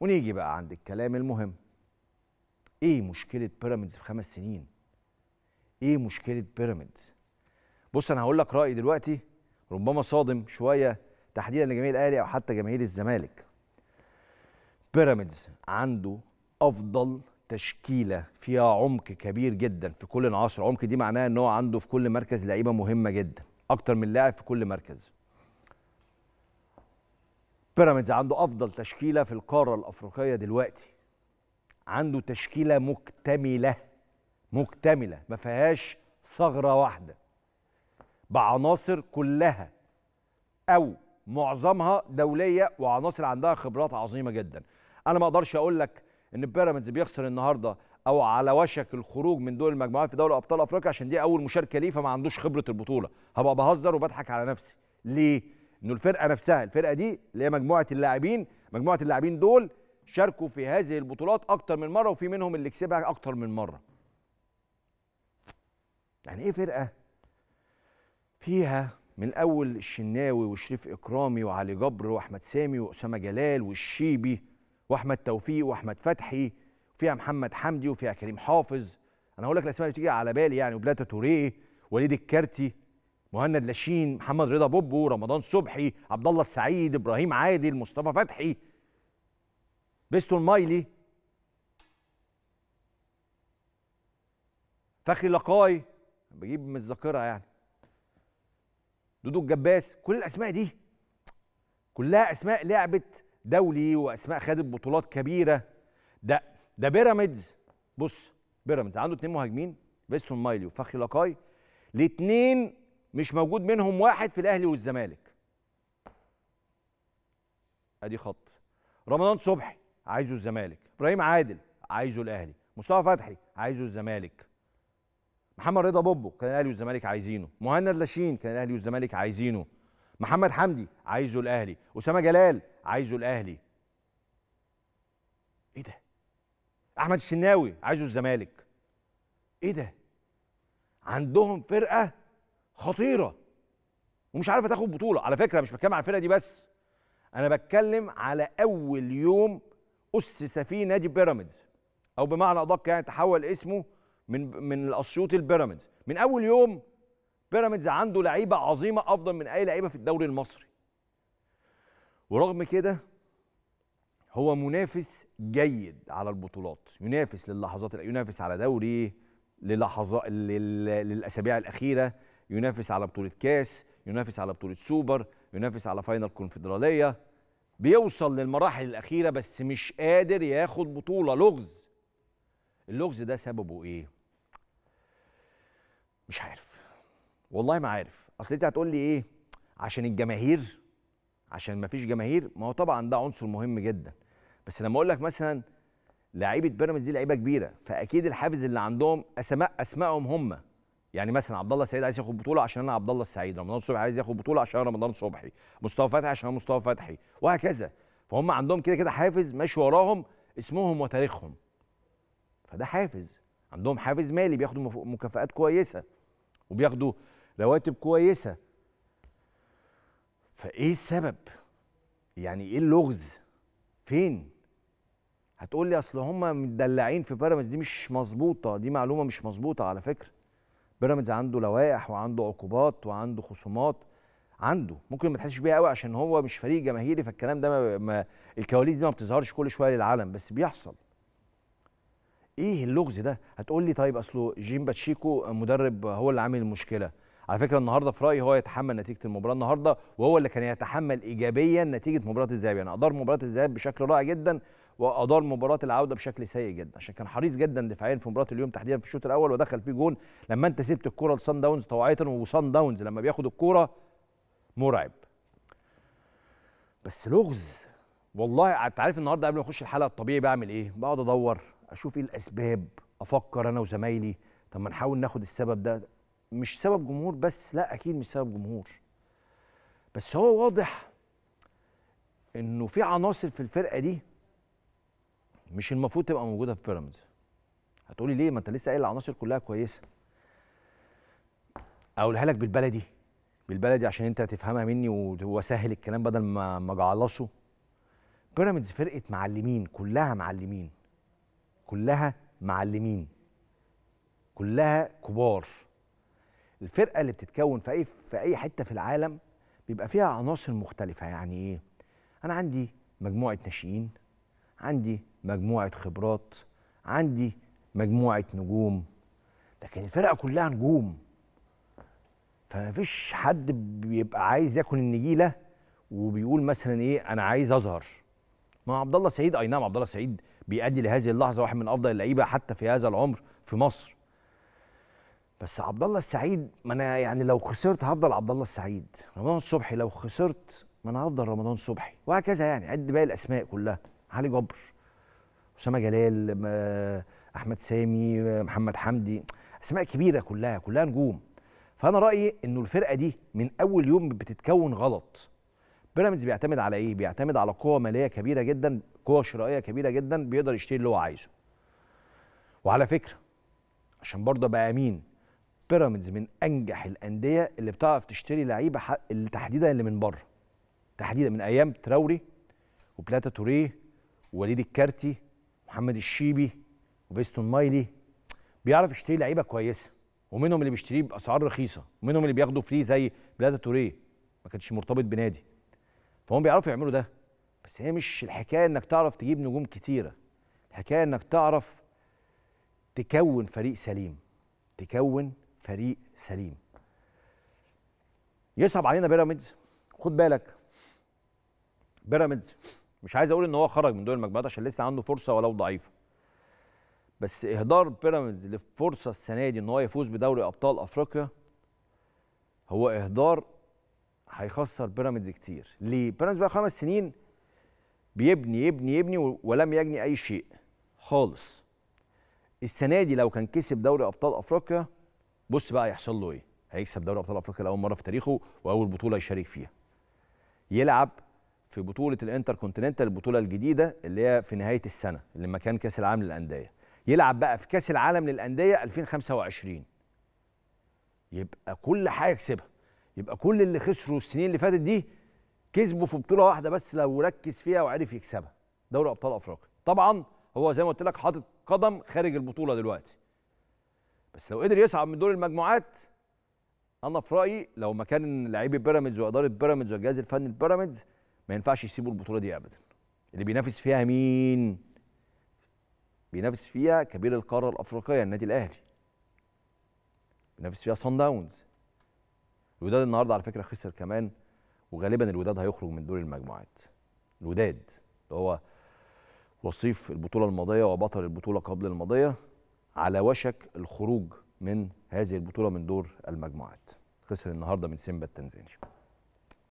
ونيجي بقى عند الكلام المهم ايه مشكله بيراميدز في خمس سنين ايه مشكله بيراميدز بص انا هقول لك رايي دلوقتي ربما صادم شويه تحديدا لجماهير الاهلي او حتى جماهير الزمالك بيراميدز عنده افضل تشكيله فيها عمق كبير جدا في كل العصر عمق دي معناها ان هو عنده في كل مركز لعيبه مهمه جدا اكتر من لاعب في كل مركز بيراميدز عنده افضل تشكيله في القاره الافريقيه دلوقتي عنده تشكيله مكتمله مكتمله ما فيهاش ثغره واحده بعناصر كلها او معظمها دوليه وعناصر عندها خبرات عظيمه جدا انا ما اقدرش اقول لك ان بيراميدز بيخسر النهارده او على وشك الخروج من دور المجموعات في دوري ابطال افريقيا عشان دي اول مشاركه ليه فما عندوش خبره البطوله هبقى بهزر وبضحك على نفسي ليه انه الفرقه نفسها الفرقه دي اللي هي مجموعه اللاعبين مجموعه اللاعبين دول شاركوا في هذه البطولات اكتر من مره وفي منهم اللي كسبها اكتر من مره يعني ايه فرقه فيها من اول الشناوي وشريف اكرامي وعلي جبر واحمد سامي واسامه جلال والشيبي واحمد توفيق واحمد فتحي وفيها محمد حمدي وفيها كريم حافظ انا هقول لك الاسماء اللي بتيجي على بالي يعني وبلاتا توريه وليد الكارتي مهند لاشين محمد رضا بوبو رمضان صبحي عبد الله السعيد ابراهيم عادل مصطفى فتحي بيستون مايلي فخري لقاي بجيب من الذاكره يعني دودو الجباس كل الاسماء دي كلها اسماء لعبت دولي واسماء خدت بطولات كبيره ده ده بيراميدز بص بيراميدز عنده اتنين مهاجمين بيستون مايلي وفخري لقاي الاثنين مش موجود منهم واحد في الاهلي والزمالك ادي خط رمضان صبحي عايزه الزمالك ابراهيم عادل عايزه الاهلي مصطفى فتحي عايزه الزمالك محمد رضا بوبو كان الاهلي والزمالك عايزينه مهند لاشين كان الاهلي والزمالك عايزينه محمد حمدي عايزه الاهلي اسامه جلال عايزه الاهلي ايه ده احمد الشناوي عايزه الزمالك ايه ده عندهم فرقه خطيره ومش عارفه تاخد بطوله على فكره مش بتكلم على الفرقه دي بس انا بتكلم على اول يوم اسس فيه نادي بيراميدز او بمعنى ادق يعني تحول اسمه من من الاسيوطي لبيراميدز من اول يوم بيراميدز عنده لعيبه عظيمه افضل من اي لعيبه في الدوري المصري ورغم كده هو منافس جيد على البطولات ينافس للحظات ينافس على دوري للحظات للاسابيع الاخيره ينافس على بطوله كاس ينافس على بطوله سوبر ينافس على فاينل كونفدراليه بيوصل للمراحل الاخيره بس مش قادر ياخد بطوله لغز اللغز ده سببه ايه مش عارف والله ما عارف اصل انت هتقول لي ايه عشان الجماهير عشان ما فيش جماهير ما هو طبعا ده عنصر مهم جدا بس لما اقول لك مثلا لعيبه بيراميدز دي لعيبه كبيره فاكيد الحافز اللي عندهم اسماء اسمائهم هم يعني مثلا عبد الله السعيد عايز ياخد بطوله عشان انا عبد الله السعيد رمضان صبحي عايز ياخد بطوله عشان رمضان صبحي مصطفى فتحي عشان مصطفى فتحي وهكذا فهم عندهم كده كده حافز ماشي وراهم اسمهم وتاريخهم فده حافز عندهم حافز مالي بياخدوا مكافآت كويسه وبياخدوا رواتب كويسه فايه السبب يعني ايه اللغز فين هتقول لي اصل هم مدلعين في بيراميدز دي مش مظبوطه دي معلومه مش مظبوطه على فكره بيراميدز عنده لوائح وعنده عقوبات وعنده خصومات عنده ممكن ما تحسش بيها قوي عشان هو مش فريق جماهيري فالكلام ده ما, ما الكواليس دي ما بتظهرش كل شويه للعالم بس بيحصل ايه اللغز ده هتقول لي طيب اصله جيم باتشيكو مدرب هو اللي عامل المشكله على فكره النهارده في رايي هو يتحمل نتيجه المباراه النهارده وهو اللي كان يتحمل ايجابيا نتيجه مباراه الذهاب يعني ادار مباراه الذهاب بشكل رائع جدا وادار مباراه العوده بشكل سيء جدا عشان كان حريص جدا دفاعيا في مباراه اليوم تحديدا في الشوط الاول ودخل فيه جون لما انت سبت الكوره لصن داونز طوعيه وصن داونز لما بياخد الكوره مرعب بس لغز والله انت عارف النهارده قبل ما اخش الحلقه الطبيعي بعمل ايه بقعد ادور اشوف ايه الاسباب افكر انا وزمايلي طب ما نحاول ناخد السبب ده مش سبب جمهور بس لا اكيد مش سبب جمهور بس هو واضح انه في عناصر في الفرقه دي مش المفروض تبقى موجوده في بيراميدز هتقولي ليه ما انت لسه قايل العناصر كلها كويسه اقولها لك بالبلدي بالبلدي عشان انت هتفهمها مني واسهل الكلام بدل ما ما اجعلصه بيراميدز فرقه معلمين كلها معلمين كلها معلمين كلها كبار الفرقه اللي بتتكون في اي في اي حته في العالم بيبقى فيها عناصر مختلفه يعني ايه انا عندي مجموعه ناشئين عندي مجموعه خبرات عندي مجموعه نجوم لكن الفرقه كلها نجوم فمفيش حد بيبقى عايز ياكل النجيله وبيقول مثلا ايه انا عايز اظهر ما عبد الله سعيد اي نعم عبد الله سعيد بيأدي لهذه اللحظه واحد من افضل اللعيبه حتى في هذا العمر في مصر بس عبد الله السعيد ما انا يعني لو خسرت هفضل عبد الله السعيد رمضان صبحي لو خسرت ما انا هفضل رمضان صبحي وهكذا يعني عد باقي الاسماء كلها علي جبر اسامه جلال احمد سامي محمد حمدي اسماء كبيره كلها كلها نجوم فانا رايي انه الفرقه دي من اول يوم بتتكون غلط بيراميدز بيعتمد على ايه بيعتمد على قوه ماليه كبيره جدا قوه شرائيه كبيره جدا بيقدر يشتري اللي هو عايزه وعلى فكره عشان برضه ابقى امين بيراميدز من انجح الانديه اللي بتعرف تشتري لعيبه اللي تحديدا اللي من بره تحديدا من ايام تراوري وبلاتا توريه وليد الكارتي محمد الشيبي وبيستون مايلي بيعرف يشتري لعيبه كويسه ومنهم اللي بيشتريه باسعار رخيصه ومنهم اللي بياخدوا فري زي بلادا توريه ما كانش مرتبط بنادي فهم بيعرفوا يعملوا ده بس هي مش الحكايه انك تعرف تجيب نجوم كتيره الحكايه انك تعرف تكون فريق سليم تكون فريق سليم يصعب علينا بيراميدز خد بالك بيراميدز مش عايز اقول ان هو خرج من دور المجموعات عشان لسه عنده فرصه ولو ضعيفه بس اهدار بيراميدز للفرصه السنه دي ان هو يفوز بدوري ابطال افريقيا هو اهدار هيخسر بيراميدز كتير ليه بيراميدز بقى خمس سنين بيبني يبني يبني ولم يجني اي شيء خالص السنه دي لو كان كسب دوري ابطال افريقيا بص بقى هيحصل له ايه هيكسب دوري ابطال افريقيا لاول مره في تاريخه واول بطوله يشارك فيها يلعب في بطوله الانتر كونتيننتال البطوله الجديده اللي هي في نهايه السنه اللي مكان كاس العالم للانديه يلعب بقى في كاس العالم للانديه 2025 يبقى كل حاجه يكسبها يبقى كل اللي خسروا السنين اللي فاتت دي كسبوا في بطوله واحده بس لو ركز فيها وعرف يكسبها دوري ابطال افريقيا طبعا هو زي ما قلت لك حاطط قدم خارج البطوله دلوقتي بس لو قدر يصعد من دور المجموعات انا في رايي لو مكان لعيبه بيراميدز واداره بيراميدز والجهاز الفني لبيراميدز ما ينفعش يسيبوا البطوله دي ابدا اللي بينافس فيها مين بينافس فيها كبير القاره الافريقيه النادي الاهلي بينافس فيها صن داونز الوداد النهارده على فكره خسر كمان وغالبا الوداد هيخرج من دور المجموعات الوداد اللي هو وصيف البطوله الماضيه وبطل البطوله قبل الماضيه على وشك الخروج من هذه البطوله من دور المجموعات خسر النهارده من سيمبا التنزاني